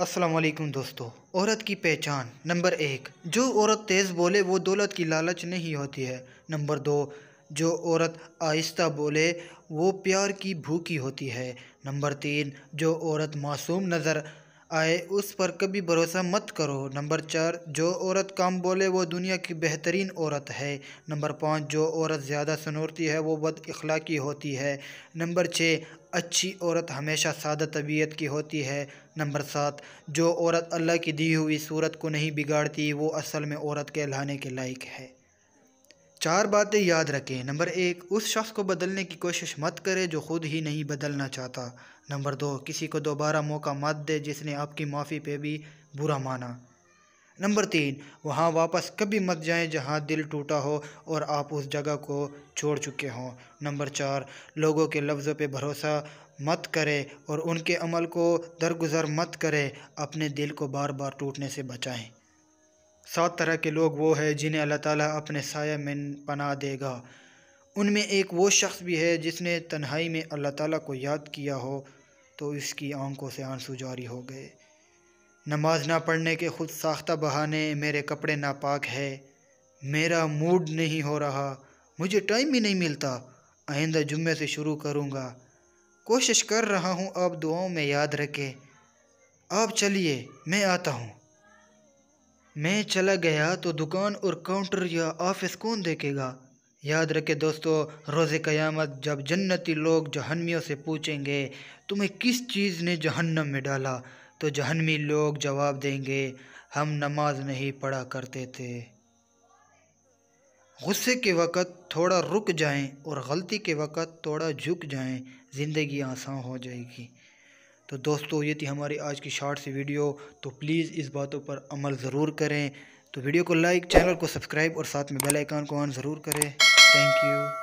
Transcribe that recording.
असलम दोस्तों औरत की पहचान नंबर एक जो औरत तेज़ बोले वो दौलत की लालच नहीं होती है नंबर दो जो औरत आहिस्ता बोले वो प्यार की भूखी होती है नंबर तीन जो औरत मासूम नज़र आए उस पर कभी भरोसा मत करो नंबर चार जो औरत कम बोले वो दुनिया की बेहतरीन औरत है नंबर पाँच जो औरत ज़्यादा सुनूरती है वो बद अखलाकी होती है नंबर छः अच्छी औरत हमेशा सादा तबीयत की होती है नंबर सात जो औरत अल्लाह की दी हुई सूरत को नहीं बिगाड़ती वो असल में औरत कहलाने के लायक है चार बातें याद रखें नंबर एक उस शख्स को बदलने की कोशिश मत करें जो खुद ही नहीं बदलना चाहता नंबर दो किसी को दोबारा मौका मत दे जिसने आपकी माफ़ी पे भी बुरा माना नंबर तीन वहाँ वापस कभी मत जाएं जहाँ दिल टूटा हो और आप उस जगह को छोड़ चुके हों नंबर चार लोगों के लफ्ज़ों पे भरोसा मत करें और उनके अमल को दरगुजर मत करें अपने दिल को बार बार टूटने से बचाएँ सात तरह के लोग वो है जिन्हें अल्लाह ताला अपने साया में पना देगा उनमें एक वो शख्स भी है जिसने तन्हाई में अल्लाह ताला को याद किया हो तो इसकी आंखों से आंसू जारी हो गए नमाज ना पढ़ने के खुद साख्ता बहाने मेरे कपड़े नापाक है मेरा मूड नहीं हो रहा मुझे टाइम ही नहीं मिलता आइंदा जुम्मे से शुरू करूँगा कोशिश कर रहा हूँ आप दुआओं में याद रखें आप चलिए मैं आता हूँ मैं चला गया तो दुकान और काउंटर या ऑफिस कौन देखेगा याद रखे दोस्तों रोज़ क़यामत जब जन्नती लोग जहनमियों से पूछेंगे तुम्हें किस चीज़ ने जहन्नम में डाला तो जहनमी लोग जवाब देंगे हम नमाज नहीं पढ़ा करते थे गुस्से के वक़्त थोड़ा रुक जाएं और गलती के वक़्त थोड़ा झुक जाएं ज़िंदगी आसान हो जाएगी तो दोस्तों ये थी हमारी आज की शॉर्ट सी वीडियो तो प्लीज़ इस बातों पर अमल ज़रूर करें तो वीडियो को लाइक चैनल को सब्सक्राइब और साथ में बेल आइकन को ऑन ज़रूर करें थैंक यू